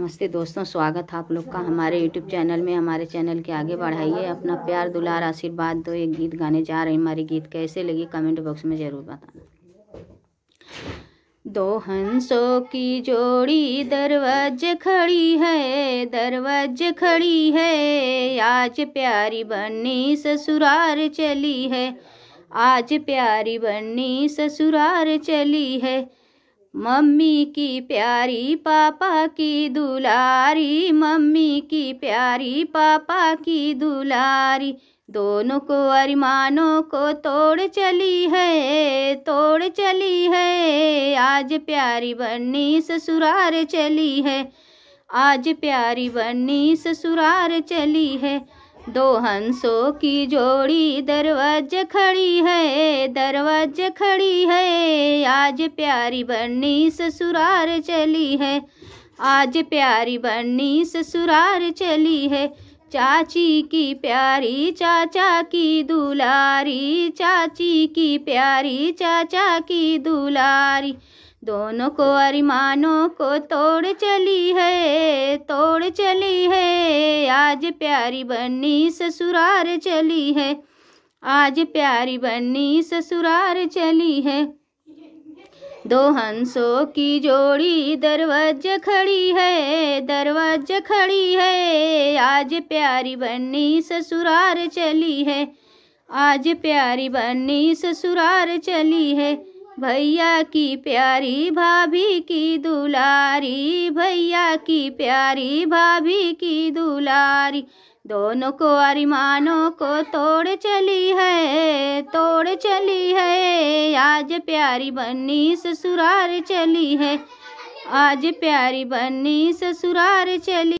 नमस्ते दोस्तों स्वागत है आप लोग का हमारे यूट्यूब चैनल में हमारे चैनल के आगे बढ़ाइए अपना प्यार दुलार आशीर्वाद दो तो एक गीत गाने जा रहे हमारे गीत कैसे लगी कमेंट बॉक्स में ज़रूर बताना दो हंसों की जोड़ी दरवाजे खड़ी है दरवाजे खड़ी है आज प्यारी बनी ससुरार चली है आज प्यारी बनी ससुरार चली है मम्मी की प्यारी पापा की दुलारी मम्मी की प्यारी पापा की दुलारी दोनों को अरमानों को तोड़ चली है तोड़ चली है आज प्यारी बन्नी ससुरार चली है आज प्यारी बन्नी ससुरार चली है दो हंसों की जोड़ी दरवाजे खड़ी है आज खड़ी है आज प्यारी बन्नी ससुरार चली है आज प्यारी बन्नी ससुरार चली है चाची की प्यारी चाचा की दुलारी चाची की प्यारी चाचा की दुलारी दोनों को अरिमानों को तोड़ चली है तोड़ चली है आज प्यारी बन्नी ससुरार चली है आज प्यारी बन्नी ससुरार चली है दो हंसों की जोड़ी दरवाजे खड़ी है दरवाजे खड़ी है आज प्यारी बन्नी ससुरार चली है आज प्यारी बन्नी ससुरार चली है भैया की प्यारी भाभी की दुलारी भैया की प्यारी भाभी की दुलारी दोनों को अरिमानों को तोड़ चली है तोड़ चली है आज प्यारी बन्नी ससुरार चली है आज प्यारी बन्नी ससुरार चली